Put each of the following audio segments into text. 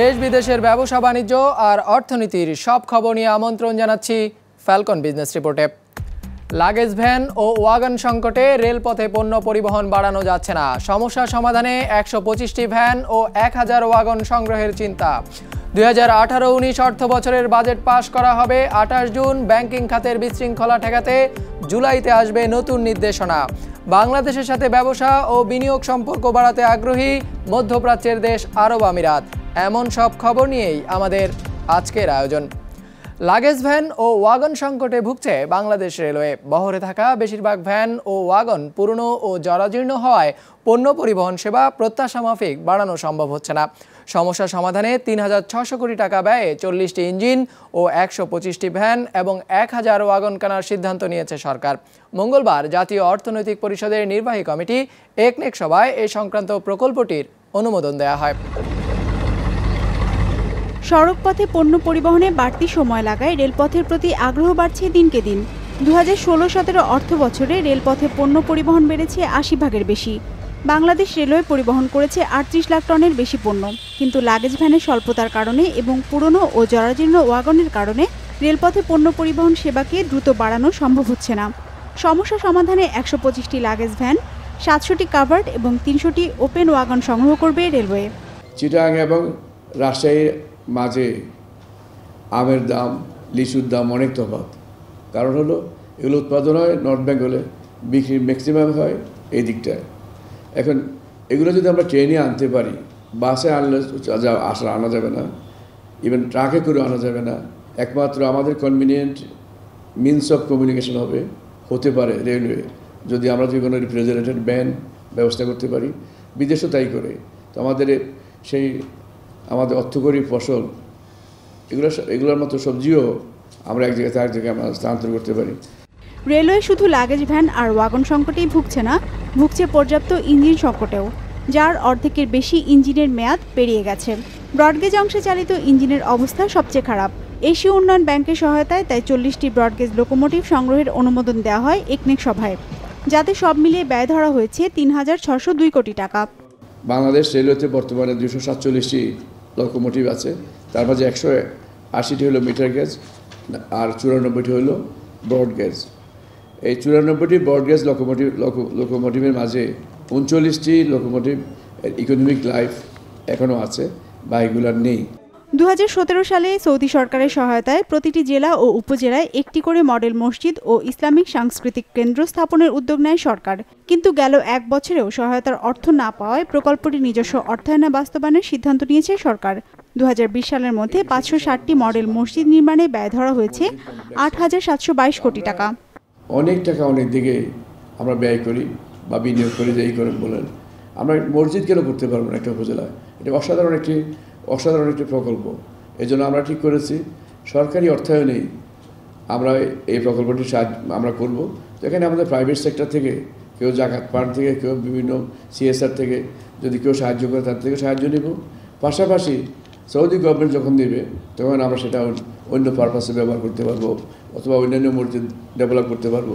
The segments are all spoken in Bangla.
দেশ বিদেশের ব্যবসা বাণিজ্য আর অর্থনীতির সব খবর নিয়ে আমন্ত্রণ জানাচ্ছি ফ্যালকন বিজনেস রিপোর্টে লাগেজ ভ্যান ও ওয়াগন সংকটে রেলপথে পণ্য পরিবহন বাড়ানো যাচ্ছে না সমস্যা সমাধানে একশো পঁচিশটি ভ্যান ও এক হাজার ওয়াগন সংগ্রহের চিন্তা দুই হাজার আঠারো উনিশ অর্থ বছরের বাজেট পাশ করা হবে আঠাশ জুন ব্যাংকিং খাতের বিশৃঙ্খলা ঠেকাতে জুলাইতে আসবে নতুন নির্দেশনা বাংলাদেশের সাথে ব্যবসা ও বিনিয়োগ সম্পর্ক বাড়াতে আগ্রহী মধ্যপ্রাচ্যের দেশ আরব আমিরাত এমন সব খবর নিয়েই আমাদের আজকের আয়োজন লাগেজ ভ্যান ও ওয়াগন সংকটে ভুগছে বাংলাদেশ রেলওয়ে বহরে থাকা বেশিরভাগ ভ্যান ও ওয়াগন পুরনো ও জরাজীর্ণ হওয়ায় পণ্য পরিবহন সেবা প্রত্যাশা মাফিক বাড়ানো সম্ভব হচ্ছে না সমস্যা সমাধানে তিন হাজার ছশো কোটি টাকা ব্যয়ে চল্লিশটি ইঞ্জিন ও একশো পঁচিশটি ভ্যান এবং এক হাজার ওয়াগন কেনার সিদ্ধান্ত নিয়েছে সরকার মঙ্গলবার জাতীয় অর্থনৈতিক পরিষদের নির্বাহী কমিটি একনেক সভায় এ সংক্রান্ত প্রকল্পটির অনুমোদন দেয়া হয় সড়কপথে পণ্য পরিবহনে বাড়তি সময় লাগায় রেলপথের প্রতি আগ্রহ বাড়ছে দিনকে দিন দু হাজার ষোলো সতেরো অর্থ বছরে রেলপথে পণ্য পরিবহন বেড়েছে আশি ভাগের বেশি বাংলাদেশ রেলওয়ে পরিবহন করেছে আটত্রিশ লাখ টনের বেশি পণ্য কিন্তু লাগেজ ভ্যানের স্বল্পতার কারণে এবং পুরনো ও জরাজীর্ণ ওয়াগনের কারণে রেলপথে পণ্য পরিবহন সেবাকে দ্রুত বাড়ানো সম্ভব হচ্ছে না সমস্যা সমাধানে একশো পঁচিশটি লাগেজ ভ্যান সাতশোটি কাভার্ড এবং তিনশোটি ওপেন ওয়াগন সংগ্রহ করবে রেলওয়ে চিটাং এবং রাজশাহীর মাঝে আমের দাম লিচুর দাম অনেক তফাত কারণ হলো এগুলো উৎপাদন হয় নর্থ বেঙ্গলে বিক্রি ম্যাক্সিমাম হয় এই দিকটায় এখন এগুলো যদি আমরা ট্রেনে আনতে পারি বাসে আনলে আসা আনা যাবে না ইভেন ট্রাকে করে আনা যাবে না একমাত্র আমাদের কনভিনিয়েন্ট মিনস অফ কমিউনিকেশন হবে হতে পারে রেলওয়ে যদি আমরা যদি কোনো রিফ্রিজারেটেড ব্যান ব্যবস্থা করতে পারি বিদেশও তাই করে তো আমাদের সেই আমাদের অর্থকরী ফসল এগুলো এগুলোর মতো সবজিও আমরা এক থেকে এক জায়গায় আমরা স্থানান্তর করতে পারি রেলওয়ে শুধু লাগেজ ভ্যান আর ওয়াগন সংকটেই ভুগছে না ভুগছে পর্যাপ্ত ইঞ্জিন সংকটেও যার অর্ধেকের বেশি ইঞ্জিনের মেয়াদ পেরিয়ে গেছে ব্রডগেজ অংশে চালিত ইঞ্জিনের অবস্থা সবচেয়ে খারাপ এশীয় উন্নয়ন ব্যাংকের সহায়তায় তাই চল্লিশটি ব্রডগেজ লোকোমোটিভ সংগ্রহের অনুমোদন দেওয়া হয় একনেক সভায় যাতে সব মিলিয়ে ব্যয় ধরা হয়েছে তিন হাজার ছশো দুই কোটি টাকা বাংলাদেশ রেলওয়েতে বর্তমানে দুশো সাতচল্লিশটি লোকোমোটিভ আছে তার মাঝে একশো আশিটি হলো মিটার গেজ আর চুরানব্বইটি হলো ব্রড গ্যাস এই চুরানব্বইটি ব্রড গ্যাস লোকোমোটিভ লোকোমোটিভের মাঝে উনচল্লিশটি লোকোমোটিভ ইকোনমিক লাইফ এখনও আছে বা নেই দু সালে সৌদি সরকারের সহায়তায় প্রতিটি জেলা ও উপজেলায় একটি করে মডেল মসজিদ ও ইসলামিক সাংস্কৃতিক কেন্দ্র স্থাপনের উদ্যোগ নেয় সরকার কিন্তু গেল এক বছরেও সহায়তার অর্থ না পাওয়ায় প্রকল্পটি নিজস্ব অর্থায়নে বাস্তবায়নের সিদ্ধান্ত নিয়েছে সরকার দু সালের মধ্যে পাঁচশো ষাটটি মডেল মসজিদ নির্মাণে ব্যয় ধরা হয়েছে আট হাজার সাতশো বাইশ কোটি টাকা অনেক টাকা অনেক দিকে আমরা ব্যয় করি বা বিনিয়োগ করি যে করেন বলেন আমরা মসজিদ কেন করতে পারবো না একটা উপজেলায় এটা অসাধারণ একটি অসাধারণ একটি প্রকল্প এজন্য আমরা ঠিক করেছি সরকারি অর্থায়নেই আমরা এই প্রকল্পটি সাহায্য আমরা করব এখানে আমাদের প্রাইভেট সেক্টর থেকে কেউ জাকাত পান থেকে কেউ বিভিন্ন সিএসআর থেকে যদি কেউ সাহায্য করে তার থেকে সাহায্য নেব পাশাপাশি সৌদি গভর্নমেন্ট যখন দেবে তখন আমরা সেটা অন্য পারপাসে ব্যবহার করতে পারবো অথবা অন্যান্য মসজিদ ডেভেলপ করতে পারবো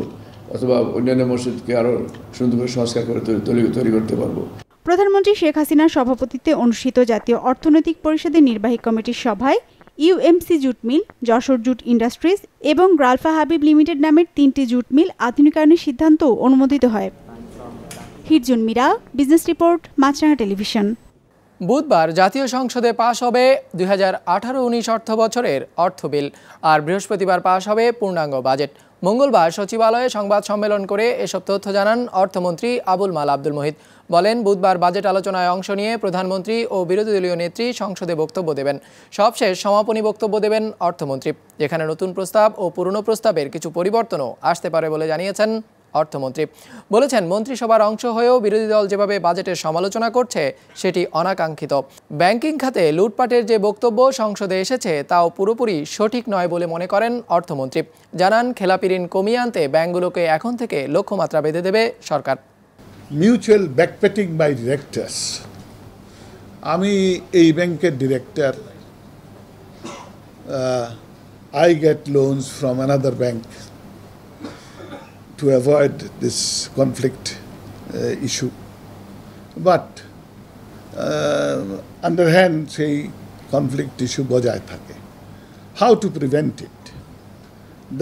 অথবা অন্যান্য মসজিদকে আরও সুন্দর করে সংস্কার করে তৈরি তৈরি করতে পারবো প্রধানমন্ত্রী শেখ হাসিনার সভাপতিত্বে অনুষ্ঠিত জাতীয় অর্থনৈতিক পরিষদের নির্বাহী কমিটির সভায় UMC jute mill Jessore jute industries এবং গ্রালফা হাবিব লিমিটেড নামের তিনটি জুট মিল আধুনিকায়নের সিদ্ধান্ত অনুমোদিত হয় হিরজুন মিরা বিজনেস রিপোর্ট মাছরাঙা টেলিভিশন বুধবার জাতীয় সংসদে পাশ হবে দুই হাজার আঠারো উনিশ অর্থ বছরের অর্থ বিল আর বৃহস্পতিবার পাশ হবে পূর্ণাঙ্গ বাজেট মঙ্গলবার সচিবালয়ে সংবাদ সম্মেলন করে এসব তথ্য জানান অর্থমন্ত্রী আবুল মাল আব্দুল মহিত বলেন বুধবার বাজেট আলোচনায় অংশ নিয়ে প্রধানমন্ত্রী ও বিরোধী দলীয় নেত্রী সংসদে বক্তব্য দেবেন সবশেষ সমাপনী বক্তব্য দেবেন অর্থমন্ত্রী যেখানে নতুন প্রস্তাব ও পুরনো প্রস্তাবের কিছু পরিবর্তনও আসতে পারে বলে জানিয়েছেন অর্থমন্ত্রী বলেছেন মন্ত্রিসভার অংশ হয়েও বিরোধী দল যেভাবে বাজেটের সমালোচনা করছে সেটি অনাকাঙ্ক্ষিত ব্যাংকিং খাতে লুটপাটের যে বক্তব্য সংসদে এসেছে তাও পুরোপুরি সঠিক নয় বলে মনে করেন অর্থমন্ত্রী জানান খেলাপি ঋণ কমিয়ে আনতে ব্যাংকগুলোকে এখন থেকে লক্ষ্যমাত্রা বেঁধে দেবে সরকার মিউচুয়াল ব্যাকপেটিং বাই ডিরেক্টার্স আমি এই ব্যাংকের director I get loans from another bank to avoid this conflict uh, issue. but underhand, uh, say conflict issue issue how to prevent it?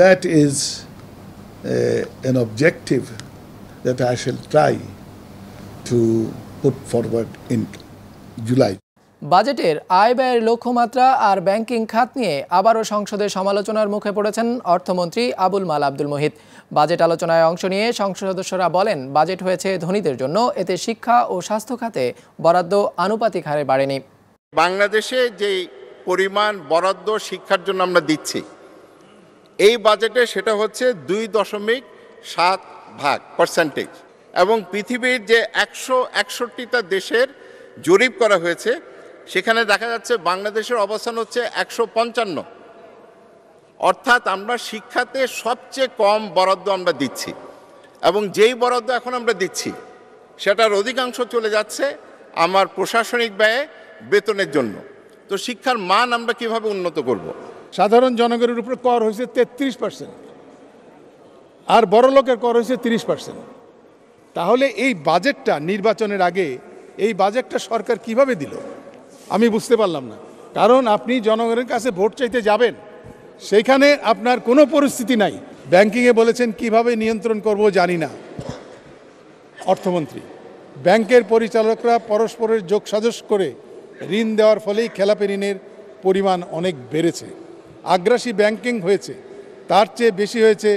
That is it uh, an objective that I shall try to put forward in July. বাজেটের আয় ব্যয়ের লক্ষ্যমাত্রা আর ব্যাংকিং খাত নিয়ে আবারও সংসদে সমালোচনার মুখে পড়েছেন অর্থমন্ত্রী আবুল মাল আব্দুল মোহিত বাজেট আলোচনায় অংশ নিয়ে সংসদ সদস্যরা বলেন বাজেট হয়েছে ধনীদের জন্য এতে শিক্ষা ও স্বাস্থ্য খাতে বরাদ্দ আনুপাতিক হারে বাড়েনি বাংলাদেশে যে পরিমাণ বরাদ্দ শিক্ষার জন্য আমরা দিচ্ছি এই বাজেটে সেটা হচ্ছে দুই দশমিক সাত ভাগ পার্সেন্টেজ এবং পৃথিবীর যে একশো একষট্টিটা দেশের জরিপ করা হয়েছে সেখানে দেখা যাচ্ছে বাংলাদেশের অবস্থান হচ্ছে একশো পঞ্চান্ন অর্থাৎ আমরা শিক্ষাতে সবচেয়ে কম বরাদ্দ আমরা দিচ্ছি এবং যেই বরাদ্দ এখন আমরা দিচ্ছি সেটার অধিকাংশ চলে যাচ্ছে আমার প্রশাসনিক ব্যয়ে বেতনের জন্য তো শিক্ষার মান আমরা কিভাবে উন্নত করব। সাধারণ জনগণের উপরে কর হয়েছে তেত্রিশ পার্সেন্ট আর বড় লোকের কর হয়েছে তিরিশ পার্সেন্ট তাহলে এই বাজেটটা নির্বাচনের আগে এই বাজেটটা সরকার কিভাবে দিল আমি বুঝতে পারলাম না কারণ আপনি জনগণের কাছে ভোট চাইতে যাবেন সেইখানে আপনার কোনো পরিস্থিতি নাই ব্যাংকিংয়ে বলেছেন কিভাবে নিয়ন্ত্রণ করব জানি না অর্থমন্ত্রী ব্যাংকের পরিচালকরা পরস্পরের যোগসাজশ করে ঋণ দেওয়ার ফলেই খেলাপি ঋণের পরিমাণ অনেক বেড়েছে আগ্রাসী ব্যাংকিং হয়েছে তার চেয়ে বেশি হয়েছে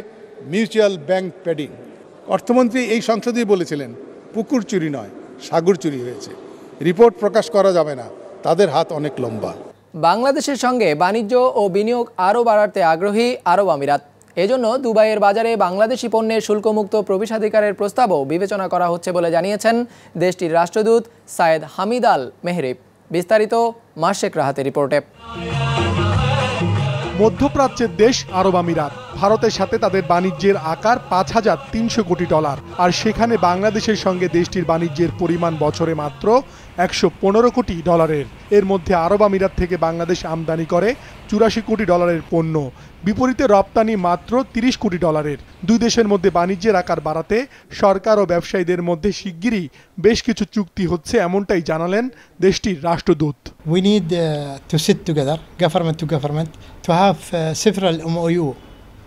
মিউচুয়াল ব্যাংক প্যাডিং অর্থমন্ত্রী এই সংসদেই বলেছিলেন পুকুর চুরি নয় সাগর চুরি হয়েছে রিপোর্ট প্রকাশ করা যাবে না তাদের হাত অনেক লম্বা বাংলাদেশের সঙ্গে বাণিজ্য ও বিনিয়োগ আরও বাড়াতে আগ্রহী আরব আমিরাত এজন্য দুবাইয়ের বাজারে বাংলাদেশি পণ্যের শুল্কমুক্ত প্রবেশাধিকারের প্রস্তাবও বিবেচনা করা হচ্ছে বলে জানিয়েছেন দেশটির রাষ্ট্রদূত সায়েদ হামিদ আল মেহরিব বিস্তারিত মাসেক রাহাতের রিপোর্টে মধ্যপ্রাচ্যের দেশ আরব আমিরাত ভারতের সাথে তাদের বাণিজ্যের আকার পাঁচ হাজার তিনশো কোটি ডলার আর সেখানে বাংলাদেশের সঙ্গে দেশটির বাণিজ্যের পরিমাণ বছরে মাত্র একশো পনেরো কোটি ডলারের এর মধ্যে আরব আমিরাত থেকে বাংলাদেশ আমদানি করে চুরাশি কোটি ডলারের পণ্য বিপরীতে রপ্তানি মাত্র তিরিশ কোটি ডলারের দুই দেশের মধ্যে বাণিজ্যের আকার বাড়াতে সরকার ও ব্যবসায়ীদের মধ্যে শিগগিরই বেশ কিছু চুক্তি হচ্ছে এমনটাই জানালেন দেশটির রাষ্ট্রদূত we need to to sit together, government to government, to have uh,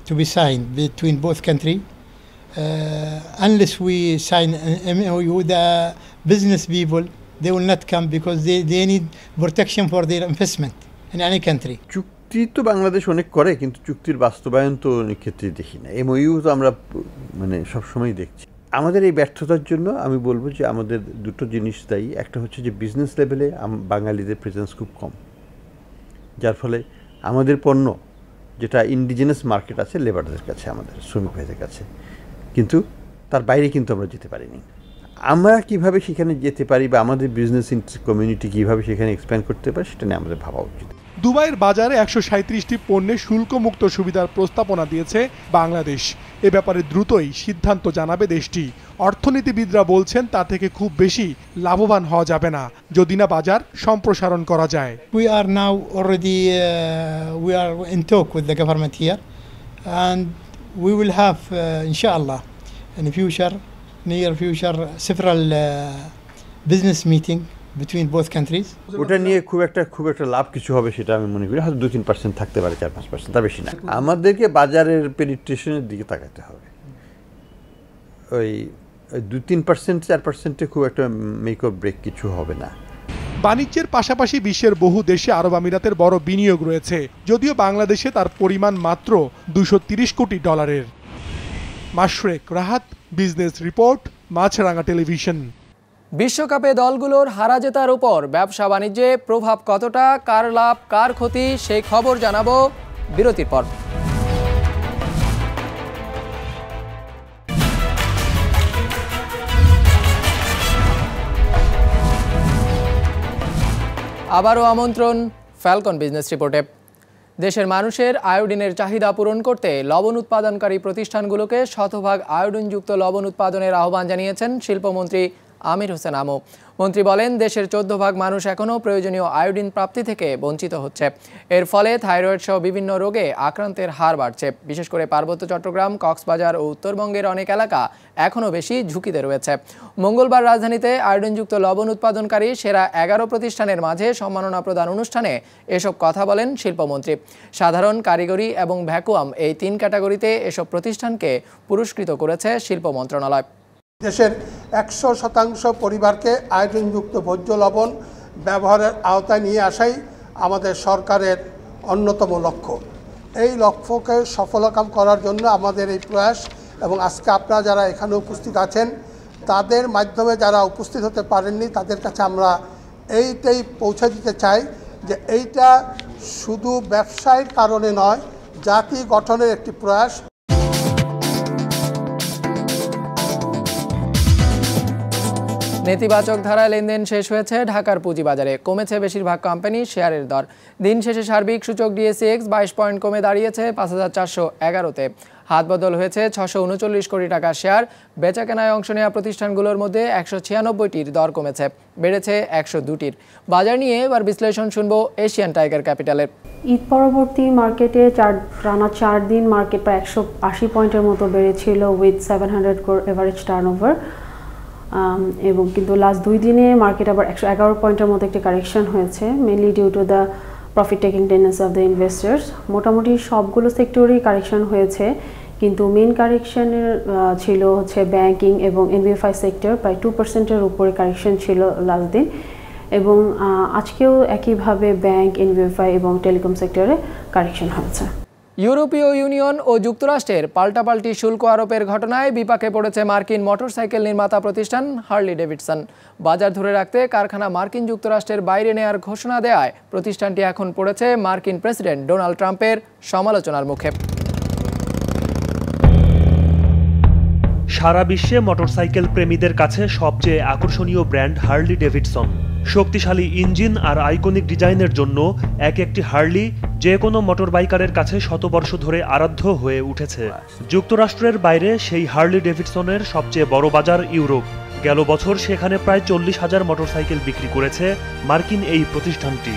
to be sign between both between both we Uh, unless we sign an MOU, the business people they will not come because they, they need protection for their investment in any country. চুক্তি তো বাংলাদেশ অনেক করে কিন্তু চুক্তির বাস্তবায়ন তো অনেক ক্ষেত্রে দেখি না এমওইউ তো আমরা মানে সবসময় দেখছি আমাদের এই ব্যর্থতার জন্য আমি বলবো যে আমাদের দুটো জিনিস দায়ী একটা হচ্ছে যে বিজনেস লেভেলে বাঙালিদের প্রেজেন্স খুব কম যার ফলে আমাদের পণ্য যেটা ইন্ডিজিনাস মার্কেট আছে লেবারদের কাছে আমাদের শ্রমিক ভাইদের কাছে কিন্তু তার বাইরে কিন্তু আমরা যেতে পারিনি আমরা কিভাবে সেখানে যেতে পারি বা আমাদের বিজনেস কমিউনিটি কিভাবে সেখানে এক্সপ্যান্ড করতে পারে সেটা নিয়ে আমাদের ভাবা উচিত দুবাইয়ের বাজারে একশো সাঁত্রিশটি পণ্যে শুল্কমুক্ত সুবিধার প্রস্তাবনা দিয়েছে বাংলাদেশ এ ব্যাপারে দ্রুতই সিদ্ধান্ত জানাবে দেশটি অর্থনীতিবিদরা বলছেন তা থেকে খুব বেশি লাভবান হওয়া যাবে না যদি না বাজার সম্প্রসারণ করা যায় we are now already we are in talk with the government here and we will have ইনশাআল্লাহ in future near future several uh, business meeting between both countries ওটা নিয়ে খুব একটা খুব একটা লাভ কিছু হবে সেটা আমি মনে করি হয়তো দু তিন পার্সেন্ট থাকতে পারে চার পাঁচ পার্সেন্ট তা বেশি না আমাদেরকে বাজারের পেনিট্রেশনের দিকে তাকাতে হবে ওই দু তিন পার্সেন্ট চার পার্সেন্টে খুব একটা মেক ব্রেক কিছু হবে না বাণিজ্যের পাশাপাশি বিশ্বের বহু দেশে আরব আমিরাতের বড় বিনিয়োগ রয়েছে যদিও বাংলাদেশে তার পরিমাণ মাত্র দুশো কোটি ডলারের Mashrek Rahat business report Maasranga television বিশ্বকাপে দলগুলোর হারা জেতার উপর ব্যবসা বাণিজ্যে প্রভাব কতটা কার লাভ কার ক্ষতি সেই খবর জানাবো বিরতির পর আবারও আমন্ত্রণ ফ্যালকন বিজনেস রিপোর্টে দেশের মানুষের আয়োডিনের চাহিদা পূরণ করতে লবণ উৎপাদনকারী প্রতিষ্ঠানগুলোকে শতভাগ আয়োডিনযুক্ত লবণ উৎপাদনের আহ্বান জানিয়েছেন শিল্পমন্ত্রী আমির হোসেন আমু মন্ত্রী বলেন দেশের চোদ্দ ভাগ মানুষ এখনও প্রয়োজনীয় আয়োডিন প্রাপ্তি থেকে বঞ্চিত হচ্ছে এর ফলে থাইরয়েড সহ বিভিন্ন রোগে আক্রান্তের হার বাড়ছে বিশেষ করে পার্বত্য চট্টগ্রাম কক্সবাজার ও উত্তরবঙ্গের অনেক এলাকা এখনও বেশি ঝুঁকিতে রয়েছে মঙ্গলবার রাজধানীতে আয়োডিনযুক্ত লবণ উৎপাদনকারী সেরা এগারো প্রতিষ্ঠানের মাঝে সম্মাননা প্রদান অনুষ্ঠানে এসব কথা বলেন শিল্পমন্ত্রী সাধারণ কারিগরি এবং ভ্যাকুয়াম এই তিন ক্যাটাগরিতে এসব প্রতিষ্ঠানকে পুরস্কৃত করেছে শিল্প মন্ত্রণালয় দেশের একশো শতাংশ পরিবারকে আয়োজনযুক্ত ভোজ্য লবণ ব্যবহারের আওতায় নিয়ে আসাই আমাদের সরকারের অন্যতম লক্ষ্য এই লক্ষ্যকে সফলকাম করার জন্য আমাদের এই প্রয়াস এবং আজকে আপনারা যারা এখানে উপস্থিত আছেন তাদের মাধ্যমে যারা উপস্থিত হতে পারেননি তাদের কাছে আমরা এইটাই পৌঁছে দিতে চাই যে এইটা শুধু ব্যবসায়ের কারণে নয় জাতি গঠনের একটি প্রয়াস নেতিবাচক ধারায় লেনদেন শেষ হয়েছে ঢাকার পুঁজিবাজারে কমেছে বেশিরভাগ কোম্পানি শেয়ারের দর দিন শেষে সার্বিক সূচক ডিএসএক্স বাইশ পয়েন্ট কমে দাঁড়িয়েছে পাঁচ হাজার চারশো এগারোতে হাত বদল হয়েছে ছশো উনচল্লিশ কোটি টাকা শেয়ার বেচা কেনায় অংশ নেওয়া প্রতিষ্ঠানগুলোর মধ্যে একশো ছিয়ানব্বইটির দর কমেছে বেড়েছে একশো দুটির বাজার নিয়ে এবার বিশ্লেষণ শুনবো এশিয়ান টাইগার ক্যাপিটালের ঈদ পরবর্তী মার্কেটে চার টানা চার দিন মার্কেট প্রায় একশো আশি পয়েন্টের মতো বেড়েছিল with seven hundred crore average turn over Um, এবং কিন্তু লাস্ট দুই দিনে মার্কেট আবার একশো এগারো পয়েন্টের মতো একটি কারেকশন হয়েছে mainly due to the profit taking tendency of the investors মোটামুটি সবগুলো সেক্টরেই কারেকশন হয়েছে কিন্তু মেন কারেকশানের ছিল হচ্ছে ব্যাংকিং এবং এনবিএফআই সেক্টর প্রায় টু পার্সেন্টের উপরে কারেকশন ছিল লাস্ট দিন এবং আজকেও একইভাবে ব্যাংক এনবিএফআই এবং টেলিকম সেক্টরে কারেকশন হয়েছে ইউরোপীয় ইউনিয়ন ও যুক্তরাষ্ট্রের পাল্টাপাল্টি শুল্ক আরোপের ঘটনায় বিপাকে পড়েছে মার্কিন মোটরসাইকেল নির্মাতা প্রতিষ্ঠান হার্লি ডেভিডসন বাজার ধরে রাখতে কারখানা মার্কিন যুক্তরাষ্ট্রের বাইরে নেয়ার ঘোষণা দেয়ায় প্রতিষ্ঠানটি এখন পড়েছে মার্কিন প্রেসিডেন্ট ডোনাল্ড ট্রাম্পের সমালোচনার মুখে সারা বিশ্বে মোটরসাইকেল প্রেমীদের কাছে সবচেয়ে আকর্ষণীয় ব্র্যান্ড হার্লি ডেভিডসন শক্তিশালী ইঞ্জিন আর আইকনিক ডিজাইনের জন্য এক একটি হার্লি যে কোনো মোটর বাইকারের কাছে শতবর্ষ ধরে আরাধ্য হয়ে উঠেছে যুক্তরাষ্ট্রের বাইরে সেই হার্লি ডেভিডসনের সবচেয়ে বড় বাজার ইউরোপ গেল বছর সেখানে প্রায় চল্লিশ হাজার মোটরসাইকেল বিক্রি করেছে মার্কিন এই প্রতিষ্ঠানটি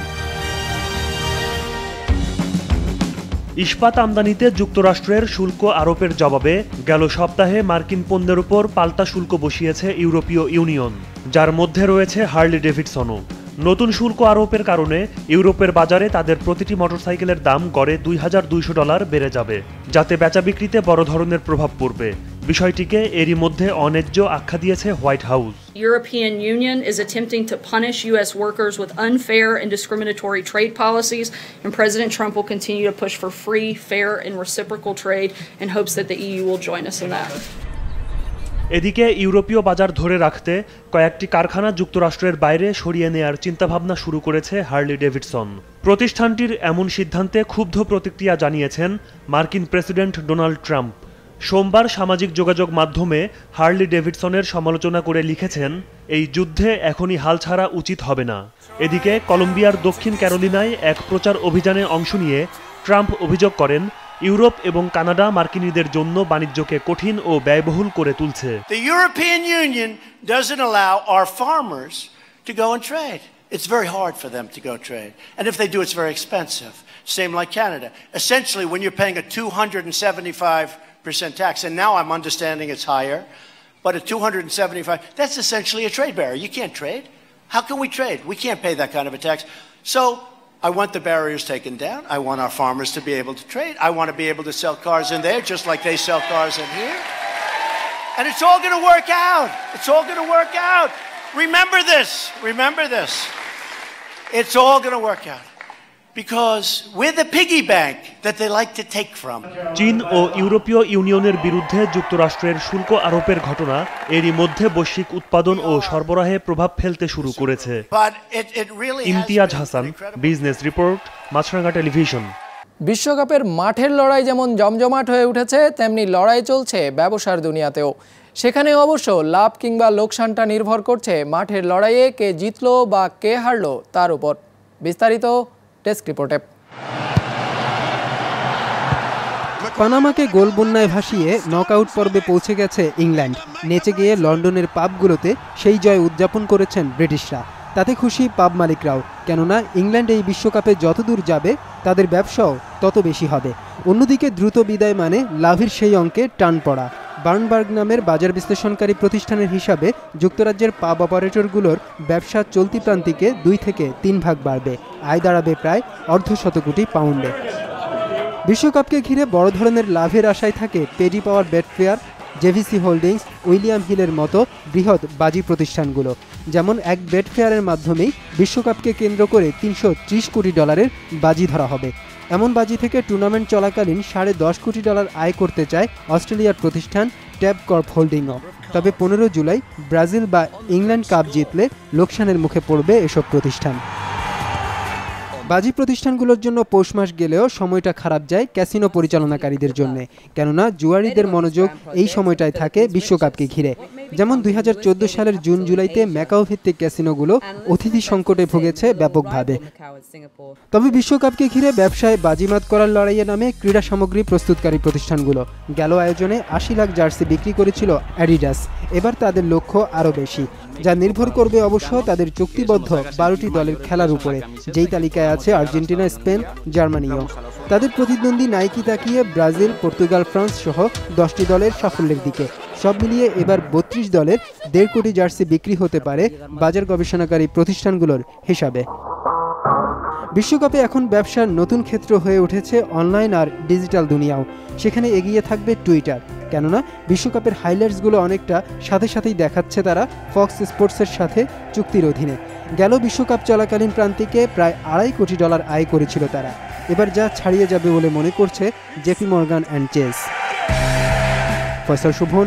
ইস্পাত আমদানিতে যুক্তরাষ্ট্রের শুল্ক আরোপের জবাবে গেল সপ্তাহে মার্কিন পণ্যের উপর পাল্টা শুল্ক বসিয়েছে ইউরোপীয় ইউনিয়ন যার মধ্যে রয়েছে হার্লি ডেভিডসনও নতুন শুল্ক আরোপের কারণে ইউরোপের বাজারে তাদের প্রতিটি মোটরসাইকেলের দাম গড়ে দুই ডলার বেড়ে যাবে যাতে বেচা বিক্রিতে বড় ধরনের প্রভাব পড়বে বিষয়টিকে এরই মধ্যে অন্যায্য আখ্যা দিয়েছে White House European Union is attempting to punish US workers with unfair and discriminatory trade policies and President Trump will continue to push for free fair and reciprocal trade in hopes that the EU will join us in that এদিকে ইউরোপীয় বাজার ধরে রাখতে কয়েকটি কারখানা যুক্তরাষ্ট্রের বাইরে সরিয়ে নেয়ার চিন্তাভাবনা শুরু করেছে হার্লি ডেভিডসন প্রতিষ্ঠানটির এমন সিদ্ধান্তে ক্ষুব্ধ প্রতিক্রিয়া জানিয়েছেন মার্কিন প্রেসিডেন্ট ডোনাল্ড ট্রাম্প সোমবার সামাজিক যোগাযোগ মাধ্যমে হার্লি ডেভিডসনের সমালোচনা করে লিখেছেন এই যুদ্ধে এখনই হাল ছাড়া উচিত হবে না এদিকে কলম্বিয়ার দক্ষিণ ক্যারোলিনায় এক প্রচার অভিযানে অংশ নিয়ে ট্রাম্প অভিযোগ করেন ইউরোপ এবং কানাডা মার্কিনীদের জন্য বাণিজ্যকে কঠিন ও ব্যয়বহুল করে তুলছে It's very hard for them to go trade. if they do, it's very expensive. Same like Canada. Essentially, when you're paying a 275 percent tax. And now I'm understanding it's higher, but at 275, that's essentially a trade barrier. You can't trade. How can we trade? We can't pay that kind of a tax. So I want the barriers taken down. I want our farmers to be able to trade. I want to be able to sell cars in there just like they sell cars in here. And it's all going to work out. It's all going to work out. Remember this. Remember this. It's all going to work out. Because we're the piggy bank that they like to take from. চীন ও ইউরোপীয় ইউনিয়নের বিরুদ্ধে যুক্তরাষ্ট্রের শুল্ক আরোপের ঘটনা এরই মধ্যে বৈশ্বিক উৎপাদন ও সরবরাহে প্রভাব ফেলতে শুরু করেছে Imtiaz Hasan business report Maasranga television বিশ্বকাপের মাঠের লড়াই যেমন জমজমাট হয়ে উঠেছে তেমনি লড়াই চলছে ব্যবসার দুনিয়াতেও সেখানে অবশ্য লাভ কিংবা লোকসানটা নির্ভর করছে মাঠের লড়াইয়ে কে জিতলো বা কে হারলো তার উপর বিস্তারিত ডেস্ক রিপোর্টে পানামাকে গোল বন্যায় ভাসিয়ে নকআউট পর্বে পৌঁছে গেছে ইংল্যান্ড নেচে গিয়ে লন্ডনের পাবগুলোতে সেই জয় উদযাপন করেছেন ব্রিটিশরা তাতে খুশি পাব মালিকরাও কেননা ইংল্যান্ড এই বিশ্বকাপে যতদূর যাবে তাদের ব্যবসাও তত বেশি হবে অন্যদিকে দ্রুত বিদায় মানে লাভির সেই অঙ্কে টান পড়া বার্নবার্গ নামের বাজার বিশ্লেষণকারী প্রতিষ্ঠানের হিসাবে যুক্তরাজ্যের পাব অপারেটরগুলোর ব্যবসা চলতি প্রান্তিকে দুই থেকে তিন ভাগ বাড়বে আয় দাঁড়াবে প্রায় অর্ধশত কোটি পাউন্ডে বিশ্বকাপকে ঘিরে বড় ধরনের লাভের আশায় থাকে Paddy Power Betfair GVC Holdings William হিলের মতো বৃহৎ বাজি প্রতিষ্ঠানগুলো যেমন এক বেটফেয়ারের মাধ্যমেই বিশ্বকাপকে কেন্দ্র করে তিনশো কোটি ডলারের বাজি ধরা হবে এমন বাজি থেকে টুর্নামেন্ট চলাকালীন সাড়ে দশ কোটি ডলার আয় করতে চায় অস্ট্রেলিয়ার প্রতিষ্ঠান ট্যাব কর্প হোল্ডিংও তবে পনেরো জুলাই ব্রাজিল বা ইংল্যান্ড কাপ জিতলে লোকসানের মুখে পড়বে এসব প্রতিষ্ঠান বাজি প্রতিষ্ঠানগুলোর জন্য পৌষ মাস গেলেও সময়টা খারাপ যায় ক্যাসিনো পরিচালনাকারীদের জন্য কেননা জুয়ারিদের মনোযোগ এই সময়টায় থাকে বিশ্বকাপকে ঘিরে যেমন দুই সালের জুন জুলাইতে ম্যাকাও ভিত্তিক ক্যাসিনোগুলো অতিথি সংকটে ভুগেছে ব্যাপকভাবে তবে বিশ্বকাপকে ঘিরে ব্যবসায় বাজিমাত করার লড়াইয়ের নামে ক্রীড়া সামগ্রী প্রস্তুতকারী প্রতিষ্ঠানগুলো গেল আয়োজনে আশি লাখ জার্সি বিক্রি করেছিল অ্যাডিডাস এবার তাদের লক্ষ্য আরও বেশি যা নির্ভর করবে অবশ্য তাদের চুক্তিবদ্ধ বারোটি দলের খেলার উপরে যেই তালিকায় আছে আর্জেন্টিনা স্পেন জার্মানিও তাদের প্রতিদ্বন্দ্বী নাইকি তাকিয়ে ব্রাজিল পর্তুগাল ফ্রান্স সহ দশটি দলের সাফল্যের দিকে সব মিলিয়ে এবার বত্রিশ দলের দেড় কোটি জার্সি বিক্রি হতে পারে বাজার গবেষণাকারী প্রতিষ্ঠানগুলোর হিসাবে বিশ্বকাপে এখন ব্যবসার নতুন ক্ষেত্র হয়ে উঠেছে অনলাইন আর ডিজিটাল দুনিয়াও সেখানে এগিয়ে থাকবে টুইটার কেননা বিশ্বকাপের হাইলাইটসগুলো অনেকটা সাথে সাথেই দেখাচ্ছে তারা ফক্স স্পোর্টসের সাথে চুক্তির অধীনে গেল বিশ্বকাপ চলাকালীন প্রান্তিকে প্রায় আড়াই কোটি ডলার আয় করেছিল তারা এবার যা ছাড়িয়ে যাবে বলে মনে করছে JP Morgan and Chase Faisal Shuvon